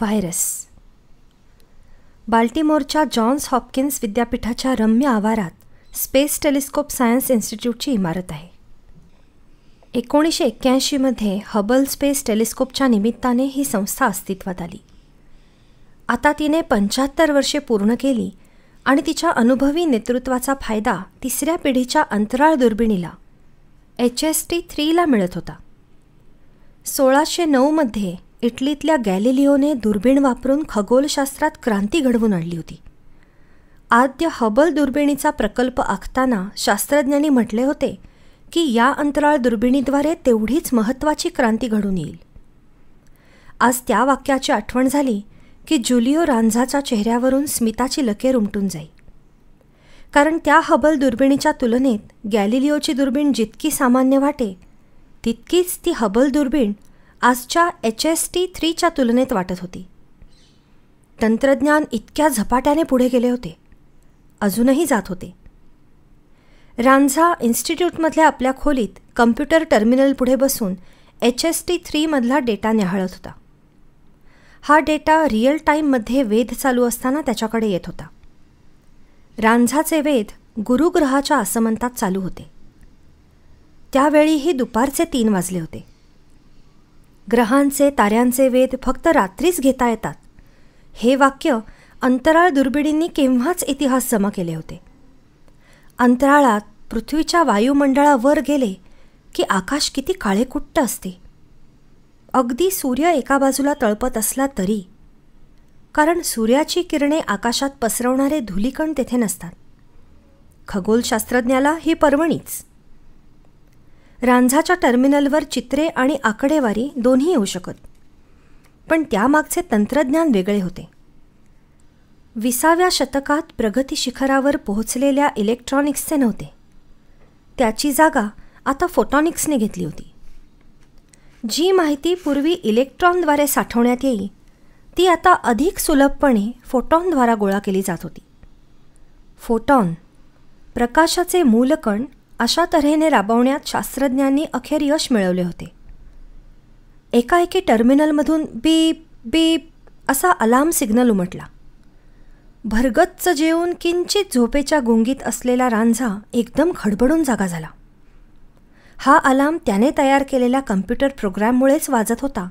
virus बाल्टीमोरच्या Johns Hopkins विद्यापीठाच्या रम्य आवारात स्पेस टेलिस्कोप सायन्स इन्स्टिट्यूटची इमारत आहे एकोणीसशे एक्क्याऐंशीमध्ये हबल स्पेस टेलिस्कोपच्या निमित्ताने ही संस्था अस्तित्वात आली आता तिने पंच्याहत्तर वर्षे पूर्ण केली आणि तिच्या अनुभवी नेतृत्वाचा फायदा तिसऱ्या पिढीच्या अंतराळ दुर्बिणीला एच एस टी थ्रीला मिळत होता सोळाशे नऊमध्ये इटलीतल्या गॅलिलिओने दुर्बीण वापरून खगोलशास्त्रात क्रांती घडवून आणली होती आद्य हबल दुर्बिणीचा प्रकल्प आखताना शास्त्रज्ञांनी म्हटले होते की या अंतराळ दुर्बिणीद्वारे तेवढीच महत्त्वाची क्रांती घडून येईल आज त्या वाक्याची आठवण झाली की जुलिओ रांझाच्या चेहऱ्यावरून स्मिताची लकेर उमटून जाई कारण त्या हबल दुर्बिणीच्या तुलनेत गॅलिलिओची दुर्बीण जितकी सामान्य वाटे तितकीच ती हबल दुर्बीण आजच्या एच एस टी थ्रीच्या तुलनेत वाटत होती तंत्रज्ञान इतक्या झपाट्याने पुढे गेले होते अजूनही जात होते रांझा इन्स्टिट्यूटमधल्या आपल्या खोलीत कम्प्युटर टर्मिनल पुढे बसून एच एस टी थ्रीमधला डेटा न्याहाळत होता हा डेटा रिअल टाईममध्ये वेध चालू असताना त्याच्याकडे येत होता रांझाचे वेध गुरुग्रहाच्या आसमंतात चालू होते त्यावेळीही दुपारचे तीन वाजले होते ग्रहांचे ताऱ्यांचे वेद फक्त रात्रीच घेता येतात हे वाक्य अंतराळ दुर्बिणींनी केव्हाच इतिहास जमा केले होते अंतराळात पृथ्वीच्या वायुमंडळावर गेले की आकाश किती काळेकुट्ट असते अगदी सूर्य एका बाजूला तळपत असला तरी कारण सूर्याची किरणे आकाशात पसरवणारे धुलीकण तेथे नसतात खगोलशास्त्रज्ञाला ही पर्वणीच रांझाच्या टर्मिनलवर चित्रे आणि आकडेवारी दोन्ही येऊ शकत पण त्यामागचे तंत्रज्ञान वेगळे होते विसाव्या शतकात प्रगती शिखरावर पोहोचलेल्या इलेक्ट्रॉनिक्सचे नव्हते त्याची जागा आता फोटॉनिक्सने घेतली होती जी माहिती पूर्वी इलेक्ट्रॉनद्वारे साठवण्यात येई ती आता अधिक सुलभपणे फोटॉनद्वारा गोळा केली जात होती फोटॉन प्रकाशाचे मूलकण अशा तऱ्हेने राबवण्यात शास्त्रज्ञांनी अखेर यश मिळवले होते एकाएकी टर्मिनलमधून बीप बीप असा अलार्म सिग्नल उमटला भरगच्च जेवून किंचित झोपेच्या गुंगीत असलेला रांझा एकदम खडबडून जागा झाला हा अलार्म त्याने तयार केलेल्या कम्प्युटर प्रोग्रॅममुळेच वाजत होता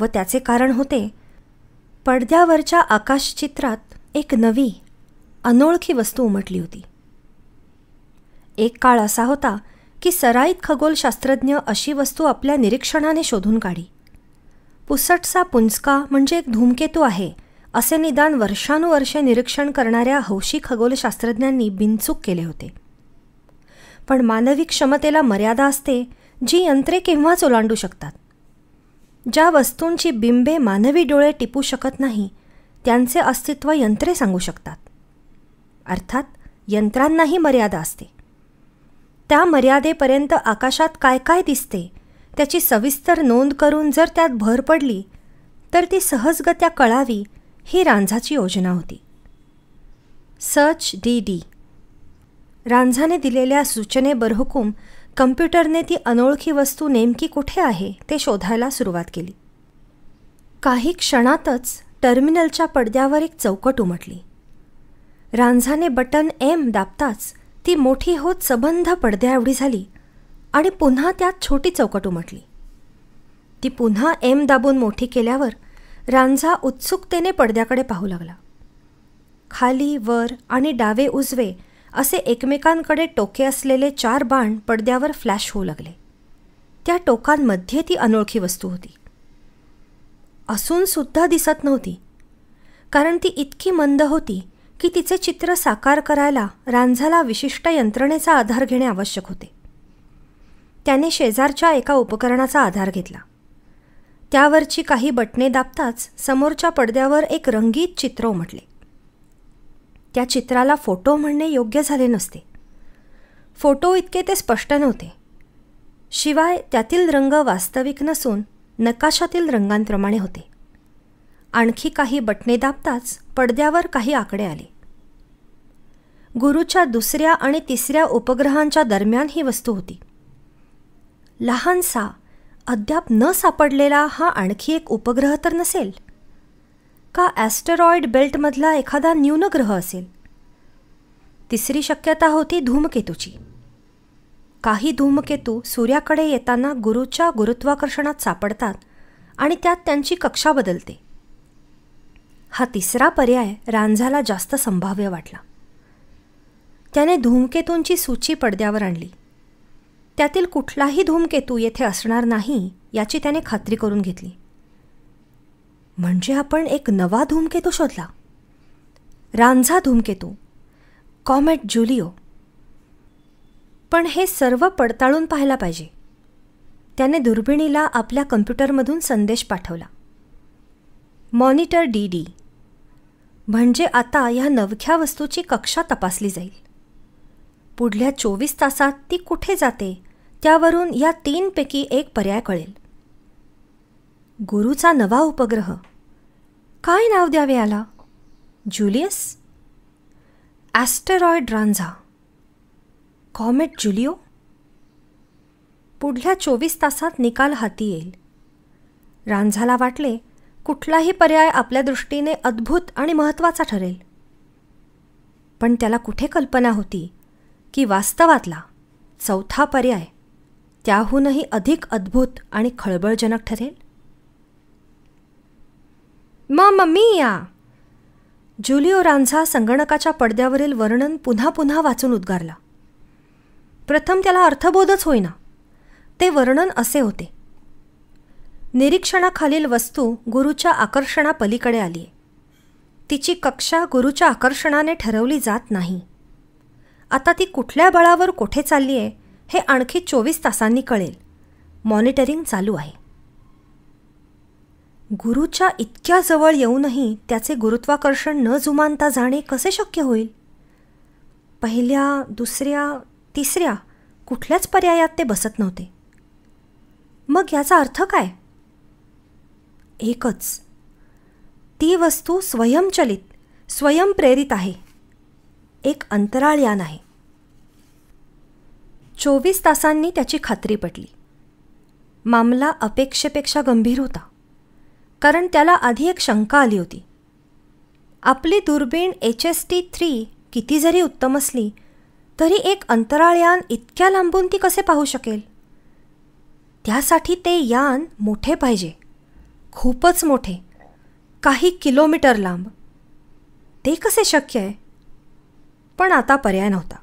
व त्याचे कारण होते पडद्यावरच्या आकाशचित्रात एक नवी अनोळखी वस्तू उमटली होती एक काळ असा होता की सराईत खगोलशास्त्रज्ञ अशी वस्तू आपल्या निरीक्षणाने शोधून काढी पुसटचा पुंजका म्हणजे एक धूमकेतू आहे असे निदान वर्षानुवर्षे निरीक्षण करणाऱ्या हौशी खगोलशास्त्रज्ञांनी बिनचूक केले होते पण मानवी क्षमतेला मर्यादा असते जी यंत्रे केव्हाच ओलांडू शकतात ज्या वस्तूंची बिंबे मानवी डोळे टिपू शकत नाही त्यांचे अस्तित्व यंत्रे सांगू शकतात अर्थात यंत्रांनाही मर्यादा असते त्या मर्यादेपर्यंत आकाशात काय काय दिसते त्याची सविस्तर नोंद करून जर त्यात भर पडली तर ती सहजगत्या कळावी ही रांझाची योजना होती सच डी डी रांझाने दिलेल्या सूचनेबरहुकूम कम्प्युटरने ती अनोळखी वस्तू नेमकी कुठे आहे ते शोधायला सुरुवात केली काही क्षणातच टर्मिनलच्या पडद्यावर एक चौकट उमटली रांझाने बटन एम दाबताच ती मोठी होत सबंध एवढी झाली आणि पुन्हा त्यात छोटी चौकट उमटली ती पुन्हा एम दाबून मोठी केल्यावर रांझा उत्सुकतेने पडद्याकडे पाहू लागला खाली वर आणि डावे उजवे असे एकमेकांकडे टोके असलेले चार बाण पडद्यावर फ्लॅश होऊ लागले त्या टोकांमध्ये ती अनोळखी वस्तू होती असूनसुद्धा दिसत नव्हती कारण ती इतकी मंद होती की तिचे चित्र साकार करायला रांझाला विशिष्ट यंत्रणेचा आधार घेणे आवश्यक होते त्याने शेजारच्या एका उपकरणाचा आधार घेतला त्यावरची काही बटणे दाबताच समोरच्या पडद्यावर एक रंगीत चित्र उमटले त्या चित्राला फोटो म्हणणे योग्य झाले नसते फोटो इतके ते स्पष्ट नव्हते शिवाय त्यातील रंग वास्तविक नसून नकाशातील रंगांप्रमाणे होते आणखी काही बटणे दाबताच पडद्यावर काही आकडे आले गुरुच्या दुसऱ्या आणि तिसऱ्या उपग्रहांच्या दरम्यान ही वस्तू होती लहानसा अद्याप न सापडलेला हा आणखी एक उपग्रह तर नसेल का ॲस्टरॉइड बेल्टमधला एखादा न्यूनग्रह असेल तिसरी शक्यता होती धूमकेतूची काही धूमकेतू सूर्याकडे येताना गुरुच्या गुरुत्वाकर्षणात सापडतात आणि त्यात त्यांची कक्षा बदलते हा तिसरा पर्याय रांझाला जास्त संभाव्य वाटला त्याने धूमकेतूंची सूची पडद्यावर आणली त्यातील कुठलाही धूमकेतू येथे असणार नाही याची त्याने खात्री करून घेतली म्हणजे आपण एक नवा धूमकेतू शोधला रांझा धूमकेतू कॉमेट जुलिओ पण हे सर्व पडताळून पाहायला पाहिजे त्याने दुर्बिणीला आपल्या कम्प्युटरमधून संदेश पाठवला मॉनिटर डी डी म्हणजे आता ह्या नवख्या वस्तूची कक्षा तपासली जाईल पुढल्या चोवीस तासात ती कुठे जाते त्यावरून या तीनपैकी एक पर्याय कळेल गुरुचा नवा उपग्रह काय नाव द्यावे याला Julius asteroid Ranjha comet Julio पुढल्या चोवीस तासात निकाल हाती येईल रांझाला वाटले कुठलाही पर्याय आपल्या दृष्टीने अद्भुत आणि महत्त्वाचा ठरेल पण त्याला कुठे कल्पना होती की वास्तवातला चौथा पर्याय त्याहूनही अधिक अद्भुत आणि खळबळजनक ठरेल म मम्मी या जुलिओ रांझा संगणकाच्या पडद्यावरील वर्णन पुन्हा पुन्हा वाचून उद्गारला प्रथम त्याला अर्थबोधच होईना ते वर्णन असे होते निरीक्षणाखालील वस्तू गुरूच्या आकर्षणापलीकडे आली तिची कक्षा गुरुच्या आकर्षणाने ठरवली जात नाही आता ती कुठल्या बळावर कोठे चालली आहे हे आणखी चोवीस तासांनी कळेल मॉनिटरिंग चालू आहे गुरुच्या इतक्या जवळ येऊनही त्याचे गुरुत्वाकर्षण न जुमानता जाणे कसे शक्य होईल पहिल्या दुसऱ्या तिसऱ्या कुठल्याच पर्यायात ते बसत नव्हते मग याचा अर्थ काय एकच ती वस्तू स्वयंचलित स्वयंप्रेरित आहे एक अंतराळयान आहे चोवीस तासांनी त्याची खात्री पटली मामला अपेक्षेपेक्षा गंभीर होता कारण त्याला आधी एक शंका आली होती आपली दुर्बीण एच एस टी थ्री किती जरी उत्तम असली तरी एक अंतराळयान इतक्या लांबून ती कसे पाहू शकेल त्यासाठी ते यान मोठे पाहिजे खूपच मोठे काही किलोमीटर लांब ते कसे शक्य आहे पण आता पर्याय नव्हता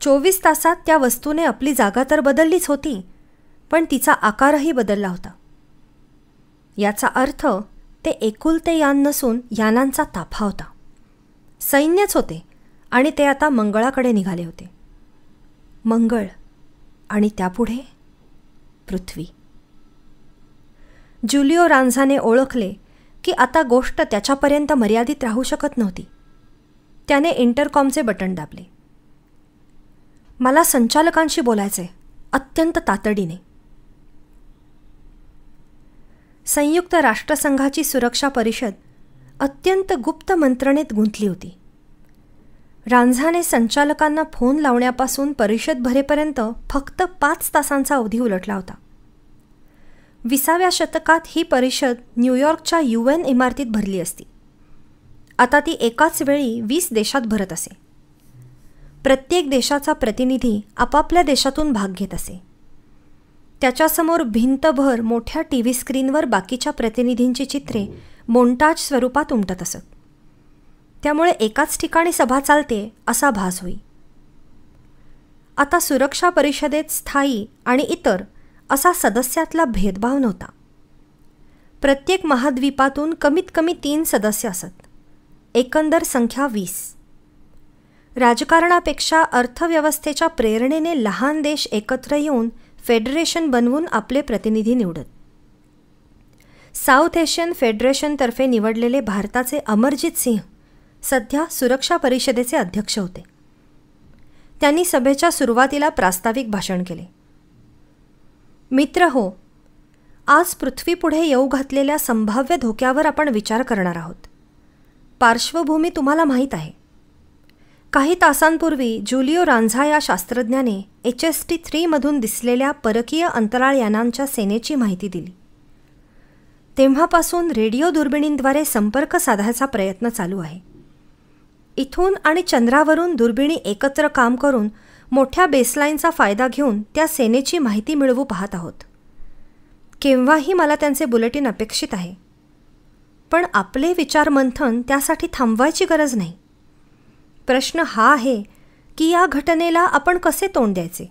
चोवीस तासात त्या वस्तूने आपली जागा तर बदललीच होती पण तिचा आकारही बदलला होता याचा अर्थ ते एकुलते यान नसून यानांचा ताफा होता सैन्यच होते आणि ते आता मंगळाकडे निघाले होते मंगळ आणि त्यापुढे पृथ्वी जुलिओ रांझाने ओळखले की आता गोष्ट त्याच्यापर्यंत मर्यादित राहू शकत नव्हती त्याने इंटरकॉमचे बटन दाबले मला संचालकांशी बोलायचे अत्यंत तातडीने संयुक्त राष्ट्रसंघाची सुरक्षा परिषद अत्यंत गुप्त मंत्रणेत गुंतली होती रांझाने संचालकांना फोन लावण्यापासून परिषद भरेपर्यंत फक्त पाच तासांचा अवधी उलटला होता विसाव्या शतकात ही परिषद न्यूयॉर्कच्या यू एन इमारतीत भरली असती आता ती एकाच वेळी वीस देशात भरत असे प्रत्येक देशाचा प्रतिनिधी आपापल्या देशातून भाग घेत असे त्याच्यासमोर भिंतभर मोठ्या टी व्ही स्क्रीनवर बाकीच्या प्रतिनिधींची चित्रे मोंटाज स्वरूपात उमटत असत त्यामुळे एकाच ठिकाणी सभा चालते असा भास होई आता सुरक्षा परिषदेत स्थायी आणि इतर असा सदस्यातला भेदभाव नव्हता प्रत्येक महाद्वीपातून कमीत कमी तीन सदस्य असत एकंदर संख्या वीस राजकारणापेक्षा अर्थव्यवस्थेच्या प्रेरणेने लहान देश एकत्र येऊन फेडरेशन बनवून आपले प्रतिनिधी निवडत साऊथ एशियन फेडरेशनतर्फे निवडलेले भारताचे अमरजित सिंह सध्या सुरक्षा परिषदेचे अध्यक्ष होते त्यांनी सभेच्या सुरुवातीला प्रास्ताविक भाषण केले मित्र हो आज पृथ्वीपुढे येऊ घातलेल्या संभाव्य धोक्यावर आपण विचार करणार आहोत पार्श्वभूमी तुम्हाला माहीत आहे काही तासांपूर्वी जुलिओ रांझा या शास्त्रज्ञाने एच एस टी थ्रीमधून दिसलेल्या परकीय अंतराळ यानांच्या सेनेची माहिती दिली तेव्हापासून रेडिओ दुर्बिणींद्वारे संपर्क साधायचा प्रयत्न चालू आहे इथून आणि चंद्रावरून दुर्बिणी एकत्र काम करून मोठ्या बेसलाईनचा फायदा घेऊन त्या सेनेची माहिती मिळवू पाहत आहोत केव्हाही मला त्यांचे बुलेटिन अपेक्षित आहे पण आपले विचार मंथन त्यासाठी थांबवायची गरज नाही प्रश्न हा आहे की या घटनेला आपण कसे तोंड द्यायचे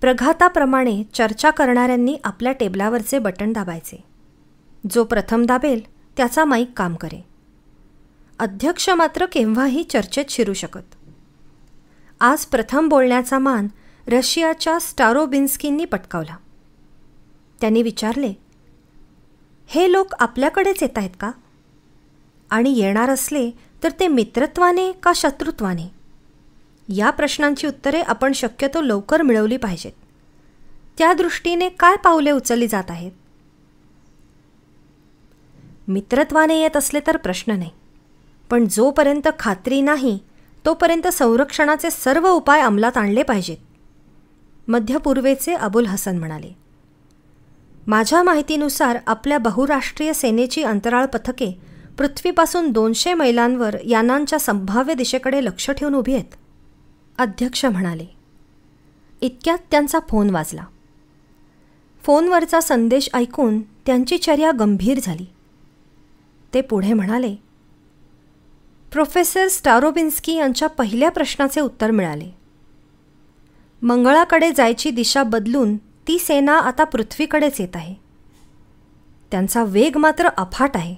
प्रघाताप्रमाणे चर्चा करणाऱ्यांनी आपल्या टेबलावरचे बटन दाबायचे जो प्रथम दाबेल त्याचा माईक काम करे अध्यक्ष मात्र केव्हाही चर्चेत शिरू शकत आज प्रथम बोलण्याचा मान रशियाच्या स्टारोबिन्स्कींनी पटकावला त्यांनी विचारले हे लोक आपल्याकडेच येत आहेत का आणि येणार असले तर ते मित्रत्वाने का शत्रुत्वाने या प्रश्नांची उत्तरे आपण शक्यतो लवकर मिळवली पाहिजेत त्या दृष्टीने काय पावले उचलली जात आहेत मित्रत्वाने येत असले तर प्रश्न नाही पण जोपर्यंत खात्री नाही तोपर्यंत संरक्षणाचे सर्व उपाय अंमलात आणले पाहिजेत मध्यपूर्वेचे अबुल हसन म्हणाले माझ्या माहितीनुसार आपल्या बहुराष्ट्रीय सेनेची अंतराळ पथके पृथ्वीपासून दोनशे मैलांवर यानांच्या संभाव्य दिशेकडे लक्ष ठेवून उभी आहेत अध्यक्ष म्हणाले इतक्यात त्यांचा फोन वाजला फोनवरचा संदेश ऐकून त्यांची चर्या गंभीर झाली ते पुढे म्हणाले प्रोफेसर स्टारोबिन्स्की यांच्या पहिल्या प्रश्नाचे उत्तर मिळाले मंगळाकडे जायची दिशा बदलून ती सेना आता पृथ्वीकडेच येत आहे त्यांचा वेग मात्र अफाट आहे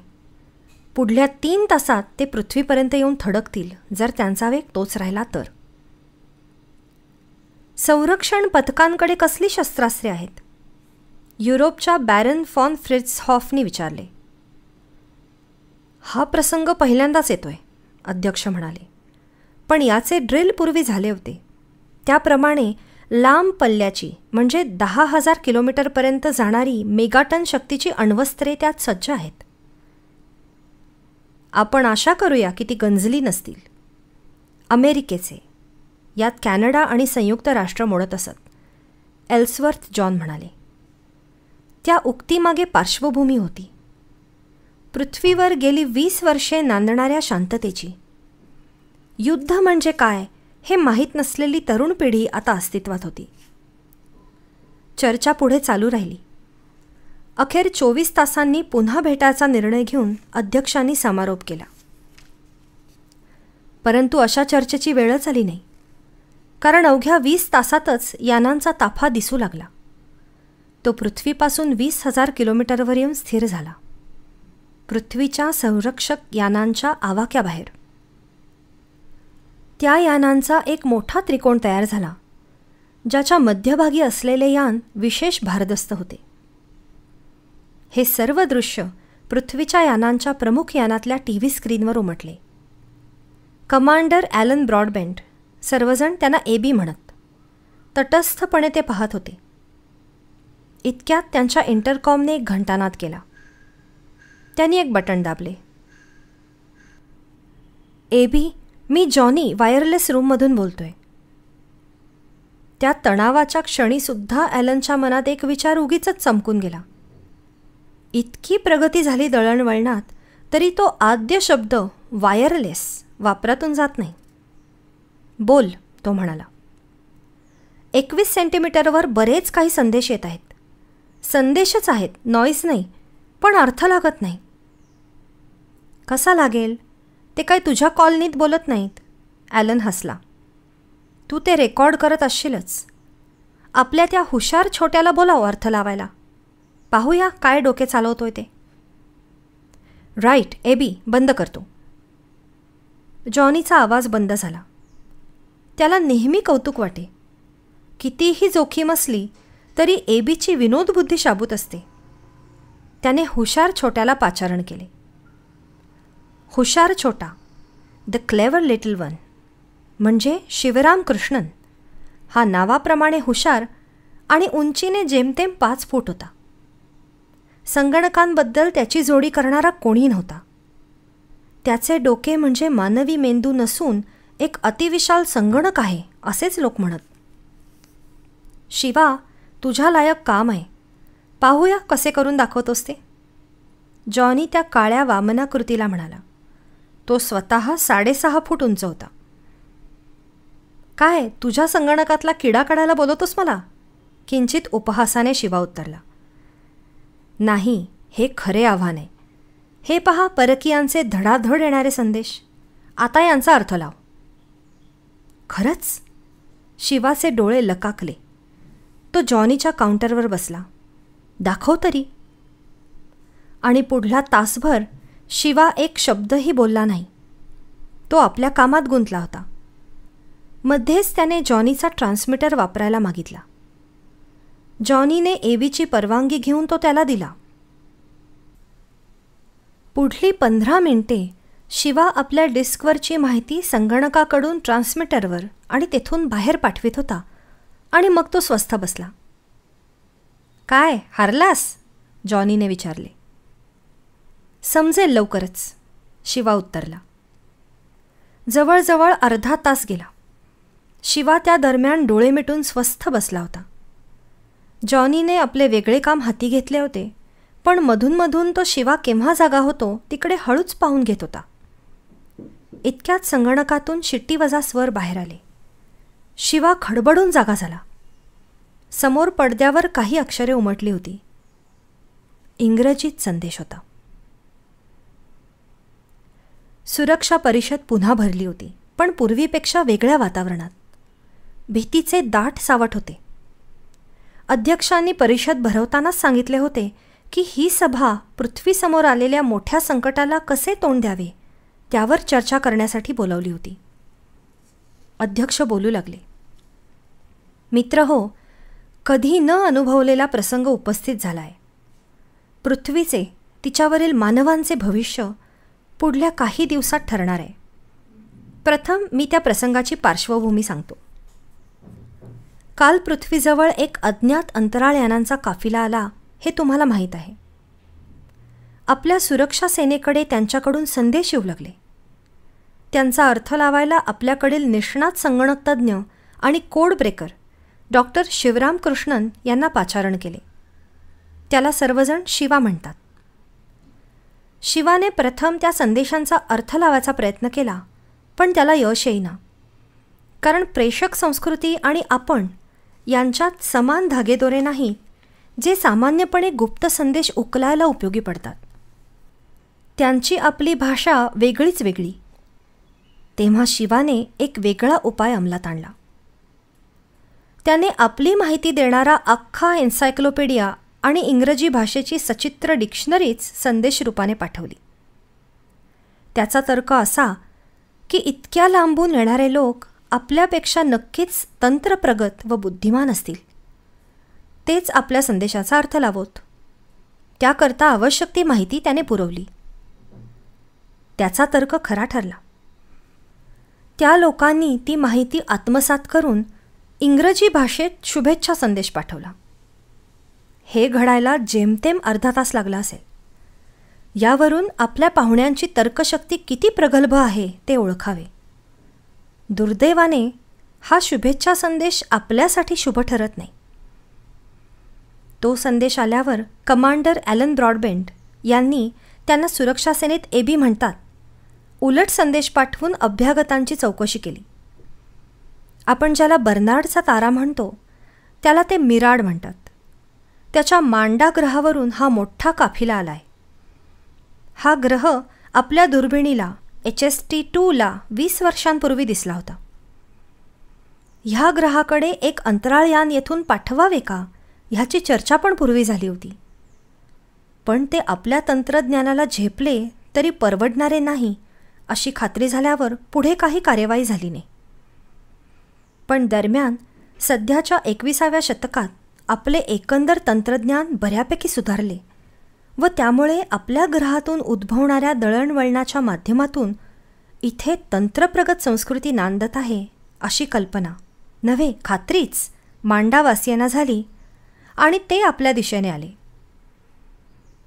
पुढल्या तीन तासात ते पृथ्वीपर्यंत येऊन थडकतील जर त्यांचा वेग तोच राहिला तर संरक्षण पथकांकडे कसली शस्त्रास्त्रे आहेत युरोपच्या बॅरन फॉन फ्रिट्स विचारले हा प्रसंग पहिल्यांदाच येतोय अध्यक्ष म्हणाले पण याचे ड्रिल पूर्वी झाले होते त्याप्रमाणे लांब पल्ल्याची म्हणजे दहा हजार किलोमीटरपर्यंत जाणारी मेगाटन शक्तीची अण्वस्त्रे त्यात सज्ज आहेत आपण आशा करूया की ती गंजली नसतील अमेरिकेचे यात कॅनडा आणि संयुक्त राष्ट्र मोडत असत एल्सवर्थ जॉन म्हणाले त्या उक्तीमागे पार्श्वभूमी होती पृथ्वीवर गेली वीस वर्षे नांदणाऱ्या शांततेची युद्ध म्हणजे काय हे माहीत नसलेली तरुण पिढी आता अस्तित्वात होती चर्चा पुढे चालू राहिली अखेर चोवीस तासांनी पुन्हा भेटायचा निर्णय घेऊन अध्यक्षांनी समारोप केला परंतु अशा चर्चेची वेळच आली नाही कारण अवघ्या वीस तासातच यानांचा ताफा दिसू लागला तो पृथ्वीपासून वीस हजार किलोमीटरवर येऊन स्थिर झाला पृथ्वीच्या संरक्षक यानांच्या आवाक्याबाहेर त्या यानांचा एक मोठा त्रिकोण तयार झाला ज्याच्या मध्यभागी असलेले यान विशेष भारदस्त होते हे सर्व दृश्य पृथ्वीच्या यानांच्या प्रमुख यानातल्या टी व्ही स्क्रीनवर उमटले कमांडर ॲलन ब्रॉडबँड सर्वजण त्यांना ए बी म्हणत तटस्थपणे ते पाहत होते इतक्यात त्यांच्या इंटरकॉमने एक घंटानाद केला त्यांनी एक बटन दाबले A B me Johnny wireless रूममधून बोलतोय त्या तणावाच्या क्षणीसुद्धा ॲलनच्या मनात एक विचार उगीच चमकून गेला इतकी प्रगती झाली दळणवळणात तरी तो आद्य शब्द वायरलेस वापरातून जात नाही बोल तो म्हणाला एकवीस सेंटीमीटरवर बरेच काही संदेश येत आहेत संदेशच आहेत नॉईज नाही पण अर्थ लागत नाही कसा लागेल ते काय तुझ्या कॉलनीत बोलत नाहीत ॲलन हसला तू ते रेकॉर्ड करत असशीलच आपल्या त्या हुशार छोट्याला बोलावं अर्थ लावायला पाहूया काय डोके चालवतोय ते राईट ए बी बंद करतो जॉनीचा आवाज बंद झाला त्याला नेहमी कौतुक वाटे कितीही जोखीम असली तरी एबीची विनोदबुद्धी शाबूत असते त्याने हुशार छोट्याला पाचारण केले हुशार छोटा द क्लेवर लिटल वन म्हणजे शिवराम कृष्णन हा नावाप्रमाणे हुशार आणि उंचीने जेमतेम पाच फूट होता संगणकांबद्दल त्याची जोडी करणारा कोणी नव्हता त्याचे डोके म्हणजे मानवी मेंदू नसून एक अतिविशाल संगणक आहे असेच लोक म्हणत शिवा तुझ्या लायक काम आहे पाहूया कसे करून दाखवत असते जॉनी त्या काळ्या वामनाकृतीला म्हणाला तो स्वतः साडेसहा फूट उंच होता काय तुझ्या संगणकातला किडा काढायला बोलवतोस मला किंचित उपहासाने शिवा उत्तरला नाही हे खरे आव्हान आहे हे पहा परकीयांचे धडाधड येणारे संदेश आता यांचा अर्थ लाव खरंच शिवाचे डोळे लकाकले तो जॉनीच्या काउंटरवर बसला दाखव तरी आणि पुढला तासभर शिवा एक शब्दही बोलला नाही तो आपल्या कामात गुंतला होता मध्येच त्याने जॉनीचा ट्रान्समीटर वापरायला मागितला जॉनीने एवीची परवानगी घेऊन तो त्याला दिला पुढली पंधरा मिनिटे शिवा आपल्या डिस्कवरची माहिती संगणकाकडून ट्रान्समीटरवर आणि तेथून बाहेर पाठवित होता आणि मग तो स्वस्थ बसला काय हारलास जॉनीने विचारले समजेल लवकरच शिवा उत्तरला जवळजवळ अर्धा तास गेला शिवा त्या दरम्यान डोळे मिटून स्वस्थ बसला होता जॉनीने आपले वेगळे काम हाती घेतले होते पण मधूनमधून तो शिवा केव्हा जागा होतो तिकडे हळूच पाहून घेत होता इतक्यात संगणकातून वजा स्वर बाहेर आले शिवा खडबडून जागा झाला समोर पडद्यावर काही अक्षरे उमटली होती इंग्रजीत संदेश होता सुरक्षा परिषद पुन्हा भरली होती पण पूर्वीपेक्षा वेगळ्या वातावरणात भीतीचे दाट सावट होते अध्यक्षांनी परिषद भरवतानाच सांगितले होते की ही सभा पृथ्वीसमोर आलेल्या मोठ्या संकटाला कसे तोंड द्यावे त्यावर चर्चा करण्यासाठी बोलावली होती अध्यक्ष बोलू लागले मित्र हो कधी न अनुभवलेला प्रसंग उपस्थित झालाय पृथ्वीचे तिच्यावरील मानवांचे भविष्य पुढल्या काही दिवसात ठरणार आहे प्रथम मी त्या प्रसंगाची पार्श्वभूमी सांगतो काल पृथ्वीजवळ एक अज्ञात अंतराळयानांचा काफिला आला हे तुम्हाला माहीत आहे आपल्या सुरक्षा सेनेकडे त्यांच्याकडून संदेश येऊ लागले त्यांचा अर्थ लावायला आपल्याकडील निष्णात संगणकतज्ञ आणि code breaker doctor Shivram Krishnan यांना पाचारण केले त्याला सर्वजण शिवा म्हणतात शिवाने प्रथम त्या संदेशांचा अर्थ लावायचा प्रयत्न केला पण त्याला यश येईना कारण प्रेषक संस्कृती आणि आपण यांच्यात समान धागेदोरे नाही जे सामान्यपणे गुप्त संदेश उकलायला उपयोगी पडतात त्यांची आपली भाषा वेगळीच वेगळी तेव्हा शिवाने एक वेगळा उपाय अंमलात आणला त्याने आपली माहिती देणारा अख्खा एन्सायक्लोपीडिया आणि इंग्रजी भाषेची सचित्र डिक्शनरीच संदेश रूपाने पाठवली त्याचा तर्क असा की इतक्या लांबून येणारे लोक आपल्यापेक्षा नक्कीच तंत्रप्रगत व बुद्धिमान असतील तेच आपल्या संदेशाचा अर्थ लावोत त्याकरता आवश्यक ती माहिती त्याने पुरवली त्याचा तर्क खरा ठरला त्या लोकांनी ती माहिती आत्मसात करून इंग्रजी भाषेत शुभेच्छा संदेश पाठवला हे घडायला जेमतेम अर्धा तास लागला असेल यावरून आपल्या पाहुण्यांची तर्कशक्ती किती प्रगल्भ आहे ते ओळखावे दुर्दैवाने हा शुभेच्छा संदेश आपल्यासाठी शुभ ठरत नाही तो संदेश आल्यावर कमांडर ॲलन ब्रॉडबेंड यांनी त्यांना सुरक्षा सेनेत ए बी म्हणतात उलट संदेश पाठवून अभ्यागतांची चौकशी केली आपण ज्याला बर्नार्डचा तारा म्हणतो त्याला ते मिराड म्हणतात त्याच्या मांडा ग्रहावरून हा मोठा काफिला आलाय हा ग्रह आपल्या दुर्बिणीला एच एस टी टूला वीस वर्षांपूर्वी दिसला होता ह्या ग्रहाकडे एक अंतराळयान येथून पाठवावे का ह्याची चर्चा पण पूर्वी झाली होती पण ते आपल्या तंत्रज्ञानाला झेपले तरी परवडणारे नाही अशी खात्री झाल्यावर पुढे काही कार्यवाही झाली नाही पण दरम्यान सध्याच्या एकविसाव्या शतकात आपले एकंदर तंत्रज्ञान बऱ्यापैकी सुधारले व त्यामुळे आपल्या ग्रहातून उद्भवणाऱ्या दळणवळणाच्या माध्यमातून इथे तंत्रप्रगत संस्कृती नांदत आहे अशी कल्पना नव्हे खात्रीच मांडावासियांना झाली आणि ते आपल्या दिशेने आले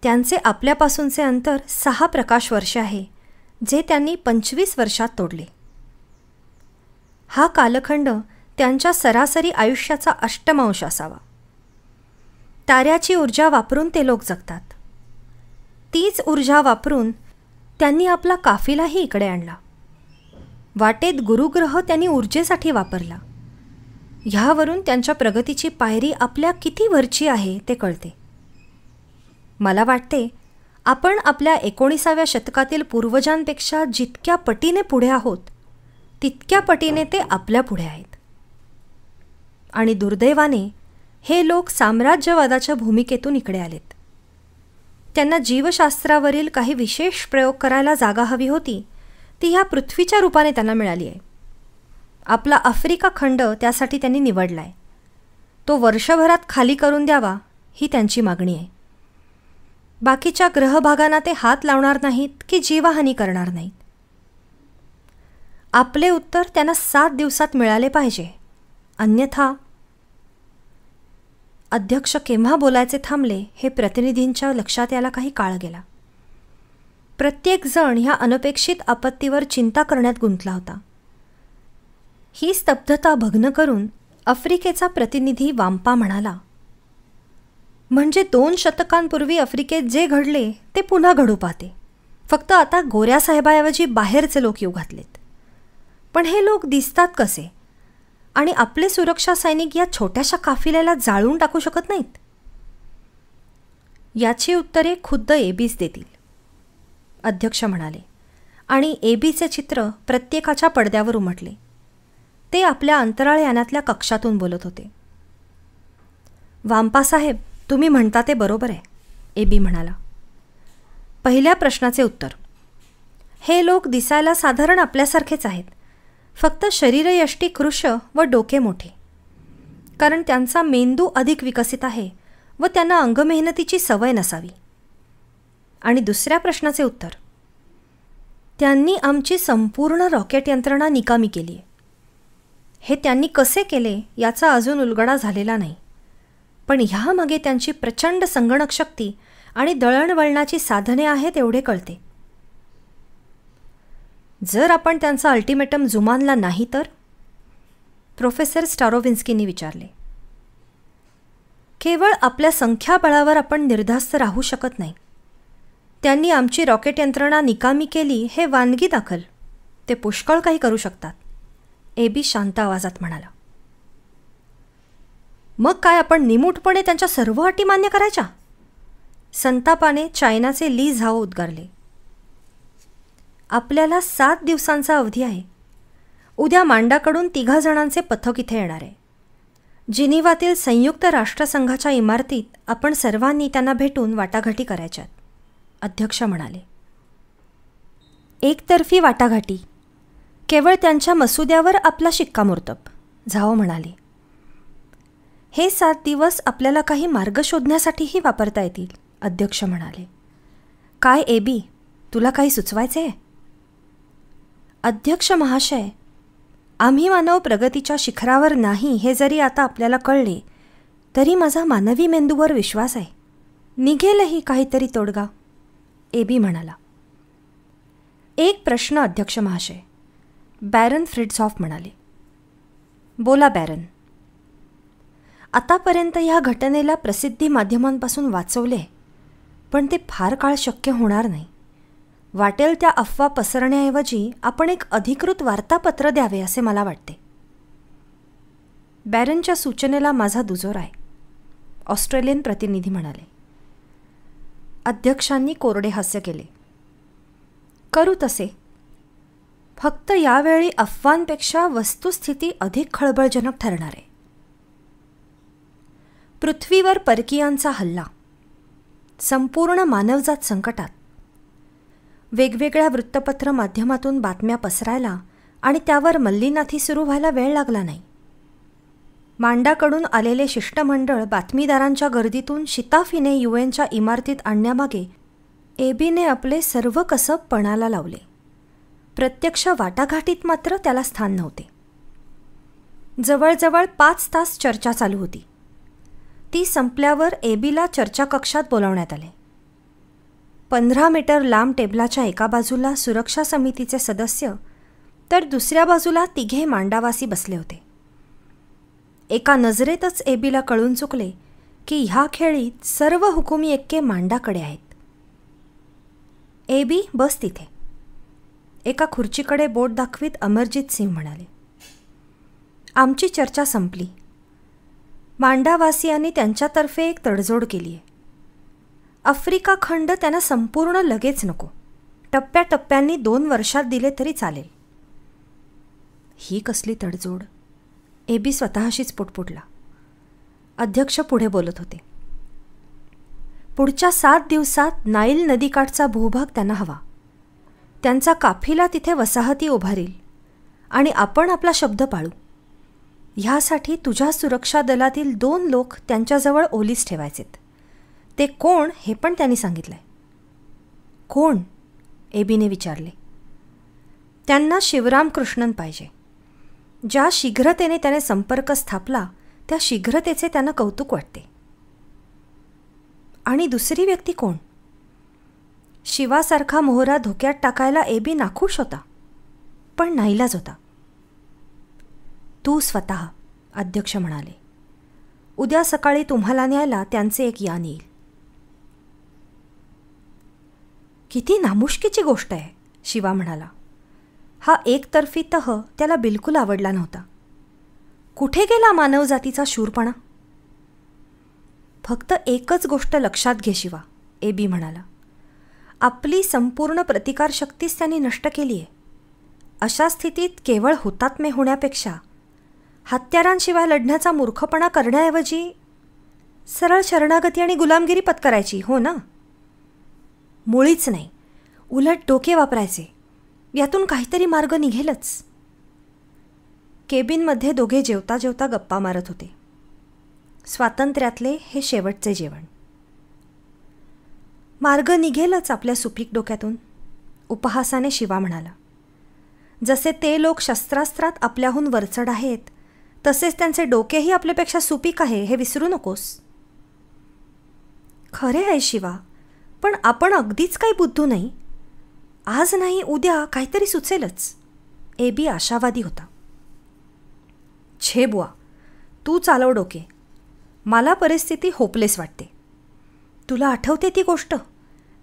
त्यांचे आपल्यापासूनचे अंतर सहा प्रकाश वर्ष आहे जे त्यांनी पंचवीस वर्षात तोडले हा कालखंड त्यांच्या सरासरी आयुष्याचा अष्टमांश असावा ताऱ्याची ऊर्जा वापरून ते लोक जगतात तीच ऊर्जा वापरून त्यांनी आपला काफिलाही इकडे आणला वाटेत गुरुग्रह त्यांनी ऊर्जेसाठी वापरला ह्यावरून त्यांच्या प्रगतीची पायरी आपल्या किती वरची आहे ते कळते मला वाटते आपण आपल्या एकोणीसाव्या शतकातील पूर्वजांपेक्षा जितक्या पटीने पुढे आहोत तितक्या पटीने ते आपल्या पुढे आहेत आणि दुर्दैवाने हे लोक साम्राज्यवादाच्या भूमिकेतून इकडे आलेत त्यांना जीवशास्त्रावरील काही विशेष प्रयोग करायला जागा हवी होती ती ह्या पृथ्वीच्या रूपाने त्यांना मिळाली आहे आपला आफ्रिका खंड त्यासाठी त्यांनी निवडला आहे तो वर्षभरात खाली करून द्यावा ही त्यांची मागणी आहे बाकीच्या ग्रहभागांना ते हात लावणार नाहीत की जीवहानी करणार नाहीत आपले उत्तर त्यांना सात दिवसात मिळाले पाहिजे अन्यथा अध्यक्ष केव्हा बोलायचे थांबले हे प्रतिनिधींच्या लक्षात याला काही काळ गेला प्रत्येकजण ह्या अनपेक्षित आपत्तीवर चिंता करण्यात गुंतला होता ही स्तब्धता भग्न करून आफ्रिकेचा प्रतिनिधी वाम्पा म्हणाला म्हणजे दोन शतकांपूर्वी आफ्रिकेत जे घडले ते पुन्हा घडू पाहते फक्त आता गोऱ्यासाहेबाऐवजी बाहेरचे लोक येऊ घातलेत पण हे लोक दिसतात कसे आणि आपले सुरक्षा सैनिक या छोट्याशा काफिल्याला जाळून टाकू शकत नाहीत याची उत्तरे खुद्द एबीस देतील अध्यक्ष म्हणाले आणि एबीचे चित्र प्रत्येकाच्या पडद्यावर उमटले ते आपल्या अंतराळ यानातल्या कक्षातून बोलत होते वांपासाहेब तुम्ही म्हणता ते बरोबर आहे एबी म्हणाला पहिल्या प्रश्नाचे उत्तर हे लोक दिसायला साधारण आपल्यासारखेच आहेत फक्त शरीरयष्टी कृश व डोके मोठे कारण त्यांचा मेंदू अधिक विकसित आहे व त्यांना अंगमेहनतीची सवय नसावी आणि दुसऱ्या प्रश्नाचे उत्तर त्यांनी आमची संपूर्ण रॉकेट यंत्रणा निकामी केली आहे हे त्यांनी कसे केले याचा अजून उलगडा झालेला नाही पण ह्यामागे त्यांची प्रचंड संगणक शक्ती आणि दळणवळणाची साधने आहेत एवढे कळते जर आपण त्यांचा अल्टिमेटम जुमानला नाही तर प्रोफेसर स्टारोविन्स्कीनी विचारले केवळ आपल्या संख्याबळावर आपण निर्धास्त राहू शकत नाही त्यांनी आमची रॉकेट यंत्रणा निकामी केली हे वानगी दाखल ते पुष्कळ काही करू शकतात ए बी शांत आवाजात म्हणाला मग काय आपण निमूटपणे त्यांच्या सर्व अटी मान्य करायच्या संतापाने चायनाचे ली झाओ उद्गारले आपल्याला सात दिवसांचा अवधी आहे उद्या मांडाकडून तिघा जणांचे पथक इथे येणार आहे जिनिवातील संयुक्त राष्ट्रसंघाच्या इमारतीत आपण सर्वांनी त्यांना भेटून वाटाघाटी करायच्यात अध्यक्ष म्हणाले एकतर्फी वाटाघाटी केवळ त्यांच्या मसुद्यावर आपला शिक्कामोर्तब झाओ म्हणाले हे सात दिवस आपल्याला काही मार्ग शोधण्यासाठीही वापरता येतील अध्यक्ष म्हणाले काय एबी तुला काही सुचवायचे आहे अध्यक्ष महाशय आम्ही मानव प्रगतीच्या शिखरावर नाही हे जरी आता आपल्याला कळले तरी माझा मानवी मेंदूवर विश्वास आहे निघेलही काहीतरी तोडगा ए बी म्हणाला एक प्रश्न अध्यक्ष महाशय बॅरन फ्रिड्झॉफ म्हणाले बोला बॅरन आतापर्यंत या घटनेला प्रसिद्धी माध्यमांपासून वाचवले पण ते फार काळ शक्य होणार नाही वाटेल त्या अफवा पसरण्याऐवजी आपण एक अधिकृत वार्तापत्र द्यावे असे मला वाटते बॅरनच्या सूचनेला माझा दुजोर आहे ऑस्ट्रेलियन प्रतिनिधी म्हणाले अध्यक्षांनी कोरडे हास्य केले करू तसे फक्त यावेळी अफवांपेक्षा वस्तुस्थिती अधिक खळबळजनक ठरणार आहे पृथ्वीवर परकीयांचा हल्ला संपूर्ण मानवजात संकटात वेगवेगळ्या वृत्तपत्र माध्यमातून बातम्या पसरायला आणि त्यावर मल्लीनाथी सुरू व्हायला वेळ लागला नाही मांडाकडून आलेले शिष्टमंडळ बातमीदारांच्या गर्दीतून शिताफीने युएनच्या इमारतीत आणण्यामागे एबीने आपले सर्व कसब पणाला लावले प्रत्यक्ष वाटाघाटीत मात्र त्याला स्थान नव्हते जवळजवळ पाच तास चर्चा चालू होती ती संपल्यावर एबीला कक्षात बोलावण्यात आले पंधरा मीटर लांब टेबलाच्या एका बाजूला सुरक्षा समितीचे सदस्य तर दुसऱ्या बाजूला तिघे मांडावासी बसले होते एका नजरेतच एबीला कळून चुकले की ह्या खेळीत सर्व हुकुमी एक्के मांडाकडे आहेत एबी बस तिथे एका खुर्चीकडे बोट दाखवीत अमरजित सिंग म्हणाले आमची चर्चा संपली मांडावासियांनी त्यांच्यातर्फे एक तडजोड केली आहे आफ्रिका खंड त्यांना संपूर्ण लगेच नको टप्प्याटप्प्यांनी दोन वर्षात दिले तरी चालेल ही कसली तडजोड एबी बी स्वतःशीच पुटपुटला अध्यक्ष पुढे बोलत होते पुढच्या सात दिवसात नाईल नदीकाठचा भूभाग त्यांना हवा त्यांचा काफिला तिथे वसाहती उभारील आणि आपण आपला शब्द पाळू ह्यासाठी तुझ्या सुरक्षा दलातील दोन लोक त्यांच्याजवळ ओलीस ठेवायचेत ते कोण हे पण त्यांनी सांगितलं आहे कोण एबीने विचारले त्यांना शिवराम कृष्णन पाहिजे ज्या शीघ्रतेने त्याने संपर्क स्थापला त्या शीघ्रतेचे त्यांना कौतुक वाटते आणि दुसरी व्यक्ती कोण शिवासारखा मोहरा धोक्यात टाकायला एबी नाखुश होता पण नाहीलाच होता तू स्वतः अध्यक्ष म्हणाले उद्या सकाळी तुम्हाला न्यायला त्यांचे एक यान येईल किती नामुष्कीची गोष्ट आहे शिवा म्हणाला हा एकतर्फी तह त्याला बिलकुल आवडला नव्हता कुठे गेला मानवजातीचा शूरपणा फक्त एकच गोष्ट लक्षात घे शिवा ए बी म्हणाला आपली संपूर्ण प्रतिकारशक्तीच त्यांनी नष्ट केली आहे अशा स्थितीत केवळ हुतात्मे होण्यापेक्षा हत्यारांशिवाय लढण्याचा मूर्खपणा करण्याऐवजी सरळ शरणागती आणि गुलामगिरी पत्करायची हो ना मुळीच नाही उलट डोके वापरायचे यातून काहीतरी मार्ग निघेलच केबिनमध्ये दोघे जेवता जेवता गप्पा मारत होते स्वातंत्र्यातले हे शेवटचे जेवण मार्ग निघेलच आपल्या सुपीक डोक्यातून उपहासाने शिवा म्हणाला जसे ते लोक शस्त्रास्त्रात आपल्याहून वरचढ आहेत तसेच त्यांचे डोकेही आपल्यापेक्षा सुपीक आहे हे विसरू नकोस खरे आहे शिवा पण आपण अगदीच काही बुद्धू नाही आज नाही उद्या काहीतरी सुचेलच ए बी आशावादी होता छे बुवा तू चालव डोके मला परिस्थिती होपलेस वाटते तुला आठवते ती गोष्ट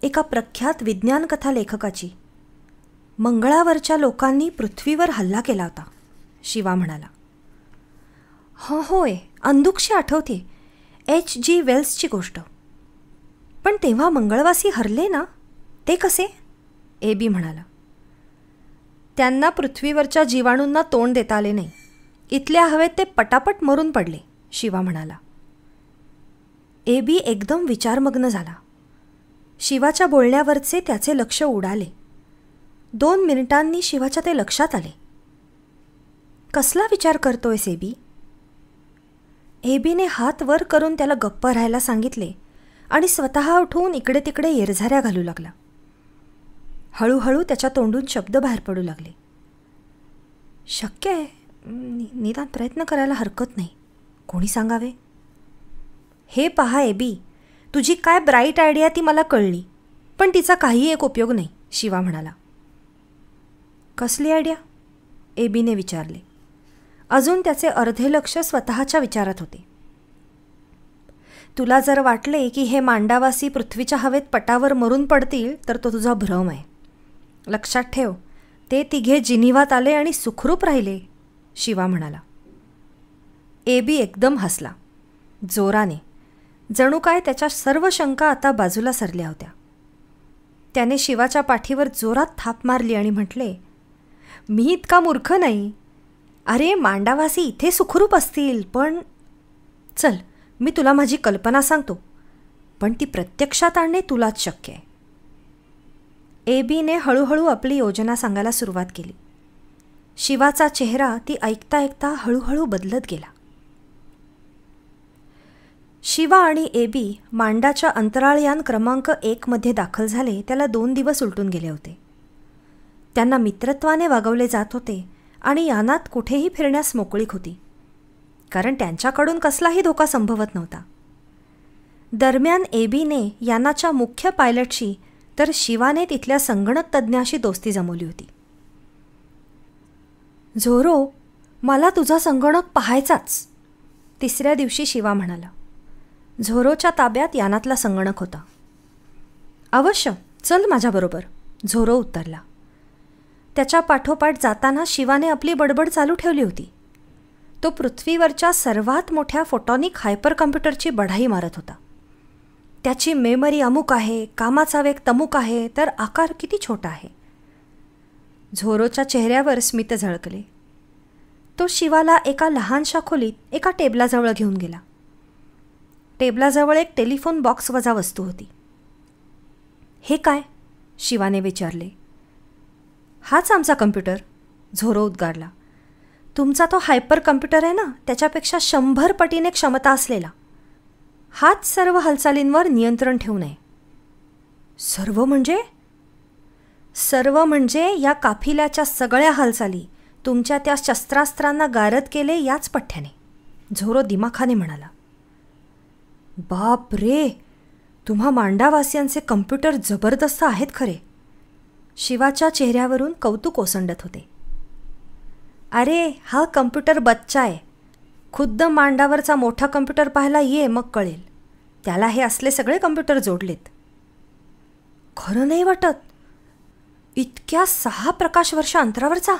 एका प्रख्यात विज्ञान कथा लेखकाची मंगळावरच्या लोकांनी पृथ्वीवर हल्ला केला होता शिवा म्हणाला हो होय अंदुक्षी आठवते एच जी वेल्सची गोष्ट पण तेव्हा मंगळवासी हरले ना ते कसे ए बी म्हणाला त्यांना पृथ्वीवरच्या जीवाणूंना तोंड देता आले नाही इथल्या हवेत ते पटापट मरून पडले शिवा म्हणाला ए बी एकदम विचारमग्न झाला शिवाच्या बोलण्यावरचे त्याचे लक्ष उडाले दोन मिनिटांनी शिवाच्या ते लक्षात आले कसला विचार करतोयस सेबी एबीने हात वर करून त्याला गप्प राहायला सांगितले आणि स्वतः उठून इकडे तिकडे येरझाऱ्या घालू लागला हळूहळू त्याच्या तोंडून शब्द बाहेर पडू लागले शक्य आहे निदान प्रयत्न करायला हरकत नाही कोणी सांगावे हे पहा एबी तुझी काय ब्राईट आयडिया ती मला कळली पण तिचा काही एक उपयोग नाही शिवा म्हणाला कसली आयडिया एबीने विचारले अजून त्याचे अर्धे लक्ष स्वतःच्या विचारात होते तुला जर वाटले की हे मांडावासी पृथ्वीच्या हवेत पटावर मरून पडतील तर तो तुझा भ्रम आहे लक्षात ठेव ते तिघे जिनिवात आले आणि सुखरूप राहिले शिवा म्हणाला ए बी एकदम हसला जोराने जणू काय त्याच्या सर्व शंका आता बाजूला सरल्या होत्या त्याने शिवाच्या पाठीवर जोरात थाप मारली आणि म्हटले मी इतका मूर्ख नाही अरे मांडावासी इथे सुखरूप असतील पण चल मी तुला माझी कल्पना सांगतो पण ती प्रत्यक्षात आणणे तुलाच शक्य आहे ए बीने हळूहळू आपली योजना सांगायला सुरुवात केली शिवाचा चेहरा ती ऐकता ऐकता हळूहळू बदलत गेला शिवा आणि एबी मांडाच्या अंतराळयान क्रमांक एकमध्ये दाखल झाले त्याला दोन दिवस उलटून गेले होते त्यांना मित्रत्वाने वागवले जात होते आणि यानात कुठेही फिरण्यास मोकळीक होती कारण त्यांच्याकडून कसलाही धोका संभवत नव्हता दरम्यान एबीने यानाच्या मुख्य पायलटशी तर शिवाने तिथल्या संगणक तज्ज्ञाशी दोस्ती जमवली होती झोरो मला तुझा संगणक पाहायचाच तिसऱ्या दिवशी शिवा म्हणाला झोरोच्या ताब्यात यानातला संगणक होता अवश्य चल माझ्याबरोबर झोरो उत्तरला त्याच्या पाठोपाठ जाताना शिवाने आपली बडबड चालू ठेवली होती तो पृथ्वीवरच्या सर्वात मोठ्या फोटॉनिक हायपर कॉम्प्युटरची बढाई मारत होता त्याची मेमरी अमुक आहे कामाचा वेग तमुक आहे तर आकार किती छोटा आहे झोरोच्या चेहऱ्यावर स्मित झळकले तो शिवाला एका लहानशा खोलीत एका टेबलाजवळ घेऊन गेला टेबलाजवळ एक टेलिफोन बॉक्स वजा वस्तू होती हे काय शिवाने विचारले हाच आमचा कम्प्युटर झोरो उद्गारला तुमचा तो हायपर कम्प्युटर आहे ना त्याच्यापेक्षा शंभर पटीने क्षमता असलेला हाच सर्व हालचालींवर नियंत्रण ठेवू नये सर्व म्हणजे सर्व म्हणजे या काफिल्याच्या सगळ्या हालचाली तुमच्या त्या शस्त्रास्त्रांना गारद केले याच पठ्ठ्याने झोरो दिमाखाने म्हणाला बाप रे तुम्हा मांडावासियांचे कम्प्युटर जबरदस्त आहेत खरे शिवाच्या चेहऱ्यावरून कौतुक ओसंडत होते अरे हा कम्प्युटर बच्चा आहे खुद्द मांडावरचा मोठा कम्प्युटर पाहायला ये मग कळेल त्याला हे असले सगळे कम्प्युटर जोडलेत खरं नाही वाटत इतक्या सहा प्रकाश वर्ष अंतरावरचा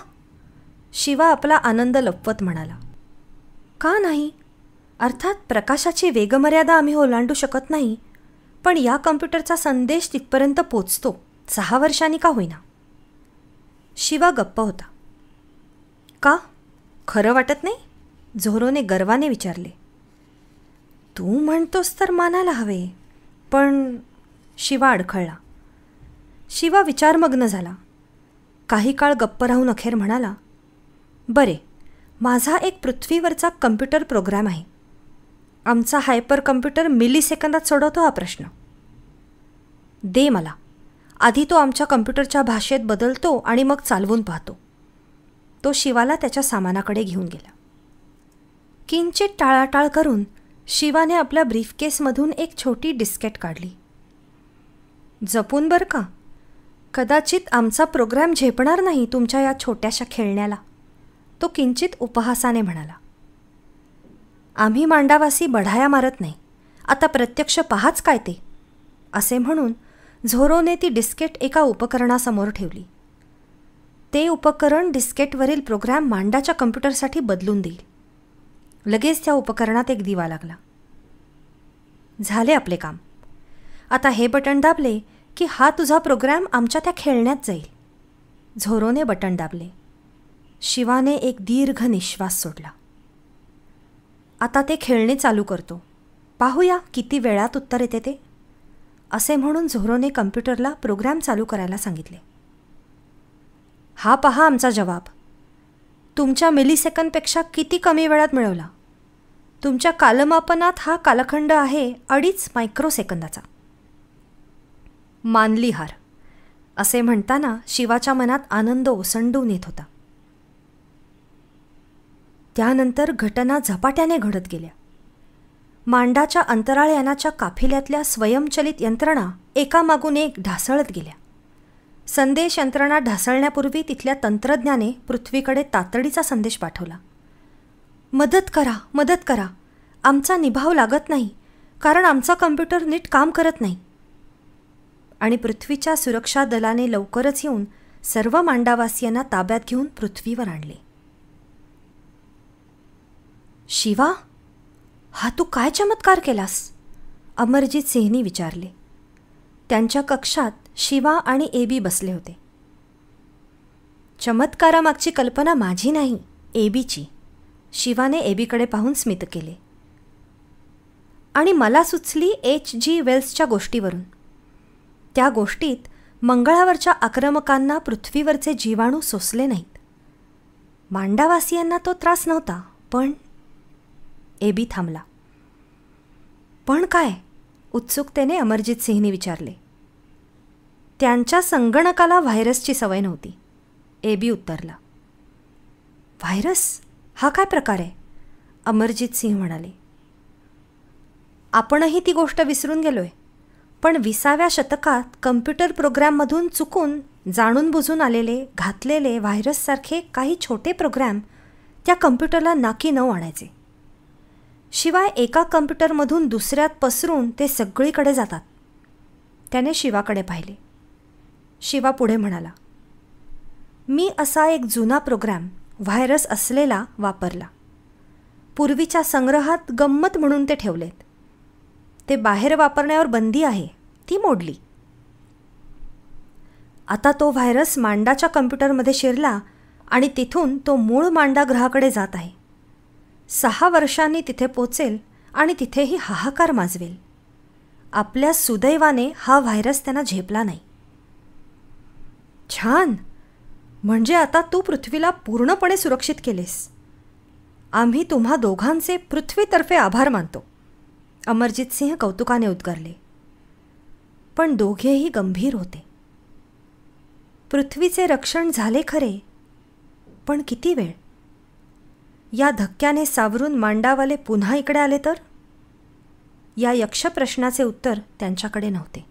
शिवा आपला आनंद लपवत म्हणाला का नाही अर्थात प्रकाशाची वेगमर्यादा आम्ही ओलांडू शकत नाही पण या कम्प्युटरचा संदेश तिथपर्यंत पोचतो सहा वर्षांनी का होईना शिवा गप्प होता का खरं वाटत नाही झोरोने गर्वाने विचारले तू म्हणतोस तर मानायला हवे पण शिवा अडखळला शिवा विचारमग्न झाला काही काळ गप्प राहून अखेर म्हणाला बरे माझा एक पृथ्वीवरचा कम्प्युटर प्रोग्राम आहे आमचा हायपर कम्प्युटर मिली सेकंदात सोडवतो हा प्रश्न दे मला आधी तो आमच्या कम्प्युटरच्या भाषेत बदलतो आणि मग चालवून पाहतो तो शिवाला त्याच्या सामानाकडे घेऊन गेला किंचित टाळाटाळ करून शिवाने आपल्या ब्रीफकेसमधून एक छोटी डिस्केट काढली जपून बरं का कदाचित आमचा प्रोग्राम झेपणार नाही तुमच्या या छोट्याशा खेळण्याला तो किंचित उपहासाने म्हणाला आम्ही मांडावासी बढाया मारत नाही आता प्रत्यक्ष पहाच काय ते असे म्हणून झोरोने ती डिस्केट एका उपकरणासमोर ठेवली ते उपकरण डिस्केटवरील प्रोग्राम मांडाच्या कम्प्युटरसाठी बदलून देईल लगेच त्या उपकरणात एक दिवा लागला झाले आपले काम आता हे बटन दाबले की हा तुझा प्रोग्राम आमच्या त्या खेळण्यात जाईल झोरोने बटन दाबले शिवाने एक दीर्घ निश्वास सोडला आता ते खेळणे चालू करतो पाहूया किती वेळात उत्तर येते ते असे म्हणून झोरोने कम्प्युटरला प्रोग्राम चालू करायला सांगितले हा पहा आमचा जवाब तुमच्या मिलीसेकंदपेक्षा किती कमी वेळात मिळवला तुमच्या कालमापनात हा कालखंड आहे अडीच मायक्रोसेकंदाचा मानली हार असे म्हणताना शिवाच्या मनात आनंद ओसंडून येत होता त्यानंतर घटना झपाट्याने घडत गेल्या मांडाच्या अंतराळयानाच्या काफिल्यातल्या स्वयंचलित यंत्रणा एकामागून एक ढासळत गेल्या संदेश यंत्रणा ढासळण्यापूर्वी तिथल्या तंत्रज्ञाने पृथ्वीकडे तातडीचा संदेश पाठवला मदत करा मदत करा आमचा निभाव लागत नाही कारण आमचा कम्प्युटर नीट काम करत नाही आणि पृथ्वीच्या सुरक्षा दलाने लवकरच येऊन सर्व मांडावासियांना ताब्यात घेऊन पृथ्वीवर आणले शिवा हा तू काय चमत्कार केलास अमरजीत सिंहनी विचारले त्यांच्या कक्षात शिवा आणि ए बी बसले होते चमत्कारामागची कल्पना माझी नाही ए शिवाने एबीकडे पाहून स्मित केले आणि मला सुचली एच जी वेल्सच्या गोष्टीवरून त्या गोष्टीत मंगळावरच्या आक्रमकांना पृथ्वीवरचे जीवाणू सोसले नाहीत मांडावासियांना तो त्रास नव्हता पण ए बी थांबला पण काय उत्सुकतेने अमरजित सिंहने विचारले त्यांच्या संगणकाला व्हायरसची सवय नव्हती ए बी उत्तरला व्हायरस हा काय प्रकार आहे अमरजित सिंह म्हणाले आपणही ती गोष्ट विसरून गेलोय पण विसाव्या शतकात कम्प्युटर प्रोग्रॅममधून चुकून जाणून बुजून आलेले घातलेले व्हायरससारखे काही छोटे प्रोग्रॅम त्या कम्प्युटरला नाकी न आणायचे शिवाय एका कम्प्युटरमधून दुसऱ्यात पसरून ते सगळीकडे जातात त्याने शिवाकडे पाहिले शिवा पुढे म्हणाला मी असा एक जुना प्रोग्रॅम व्हायरस असलेला वापरला पूर्वीच्या संग्रहात गंमत म्हणून ते ठेवलेत ते बाहेर वापरण्यावर बंदी आहे ती मोडली आता तो व्हायरस मांडाच्या कम्प्युटरमध्ये शिरला आणि तिथून तो मूळ मांडा ग्रहाकडे जात आहे सहा वर्षांनी तिथे पोचेल आणि तिथेही हाहाकार माजवेल आपल्या सुदैवाने हा व्हायरस त्यांना झेपला नाही छान म्हणजे आता तू पृथ्वीला पूर्णपणे सुरक्षित केलेस आम्ही तुम्हा दोघांचे पृथ्वीतर्फे आभार मानतो अमरजित सिंह कौतुकाने उद्गारले पण दोघेही गंभीर होते पृथ्वीचे रक्षण झाले खरे पण किती वेळ या धक्क्याने सावरून मांडावाले पुन्हा इकडे आले तर या यक्षप्रश्नाचे उत्तर त्यांच्याकडे नव्हते